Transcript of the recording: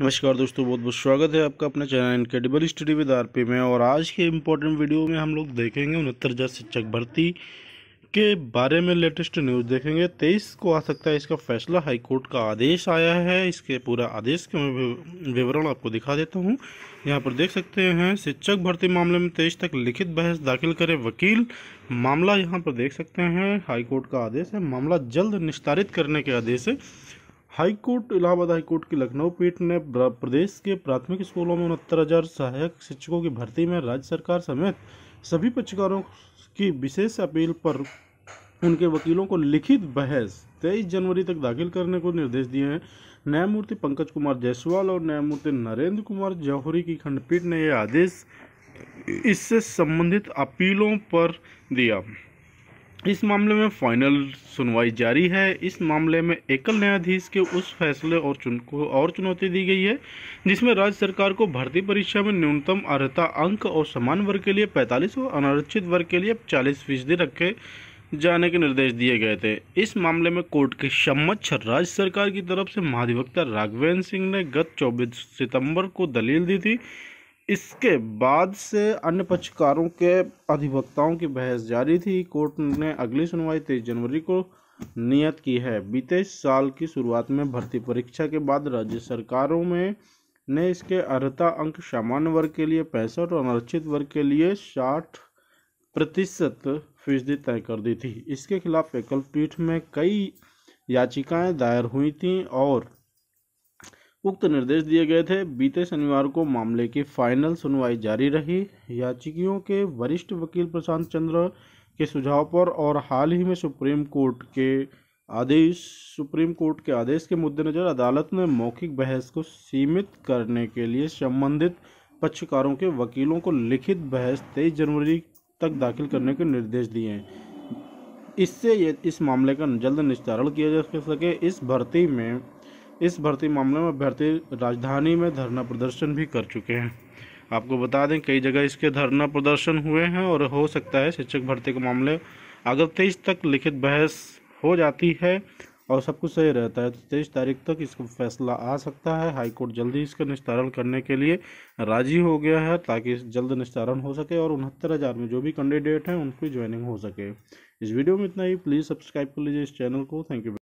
नमस्कार दोस्तों बहुत बहुत स्वागत है आपका अपने channel incredible study with R में और आज के इम्पोर्टेंट वीडियो में हम लोग देखेंगे उनहत्तर हज़ार शिक्षक भर्ती के बारे में लेटेस्ट न्यूज़ देखेंगे तेईस को आ सकता है इसका फैसला हाईकोर्ट का आदेश आया है इसके पूरा आदेश के मैं विवरण आपको दिखा देता हूँ यहाँ पर देख सकते हैं शिक्षक भर्ती मामले में तेईस तक लिखित बहस दाखिल करे वकील मामला यहाँ पर देख सकते हैं हाईकोर्ट का आदेश है मामला जल्द निस्तारित करने के आदेश है हाईकोर्ट इलाहाबाद हाईकोर्ट की लखनऊ पीठ ने प्रदेश के प्राथमिक स्कूलों में उनहत्तर हजार सहायक शिक्षकों की भर्ती में राज्य सरकार समेत सभी पक्षकारों की विशेष अपील पर उनके वकीलों को लिखित बहस तेईस जनवरी तक दाखिल करने को निर्देश दिए हैं न्यायमूर्ति पंकज कुमार जायसवाल और न्यायमूर्ति नरेंद्र कुमार जौहरी की खंडपीठ ने यह आदेश इससे संबंधित अपीलों पर दिया इस मामले में फाइनल सुनवाई जारी है इस मामले में एकल न्यायाधीश के उस फैसले और चुन को और चुनौती दी गई है जिसमें राज्य सरकार को भर्ती परीक्षा में न्यूनतम अर्हता अंक और समान वर्ग के लिए 45 और अनारक्षित वर्ग के लिए 40 फीसदी रखे जाने के निर्देश दिए गए थे इस मामले में कोर्ट के समक्ष राज्य सरकार की तरफ से महाधिवक्ता राघवेंद्र सिंह ने गत चौबीस सितंबर को दलील दी थी इसके बाद से अन्य पक्षकारों के अधिवक्ताओं की बहस जारी थी कोर्ट ने अगली सुनवाई तेईस जनवरी को नियत की है बीते साल की शुरुआत में भर्ती परीक्षा के बाद राज्य सरकारों में ने इसके अर्हता अंक सामान्य वर्ग के लिए पैंसठ और अनुरक्षित वर्ग के लिए साठ प्रतिशत फीसदी तय कर दी थी इसके खिलाफ एकल पीठ में कई याचिकाएं दायर हुई थीं और उक्त निर्देश दिए गए थे बीते शनिवार को मामले की फाइनल सुनवाई जारी रही याचिकियों के वरिष्ठ वकील प्रशांत चंद्र के सुझाव पर और हाल ही में सुप्रीम कोर्ट के आदेश सुप्रीम कोर्ट के आदेश के मद्देनज़र अदालत ने मौखिक बहस को सीमित करने के लिए संबंधित पक्षकारों के वकीलों को लिखित बहस तेईस जनवरी तक दाखिल करने के निर्देश दिए हैं इससे इस मामले का जल्द निस्तारण किया जा सके इस भर्ती में इस भर्ती मामले में अभ्यर्थी राजधानी में धरना प्रदर्शन भी कर चुके हैं आपको बता दें कई जगह इसके धरना प्रदर्शन हुए हैं और हो सकता है शिक्षक भर्ती के मामले अगर तेईस तक लिखित बहस हो जाती है और सब कुछ सही रहता है तो तेईस तारीख तक इसका फैसला आ सकता है हाईकोर्ट जल्दी इसका निस्तारण करने के लिए राजी हो गया है ताकि जल्द निस्तारण हो सके और उनहत्तर हज़ार में जो भी कैंडिडेट हैं उनकी ज्वाइनिंग हो सके इस वीडियो में इतना ही प्लीज़ सब्सक्राइब कर लीजिए इस चैनल को थैंक यू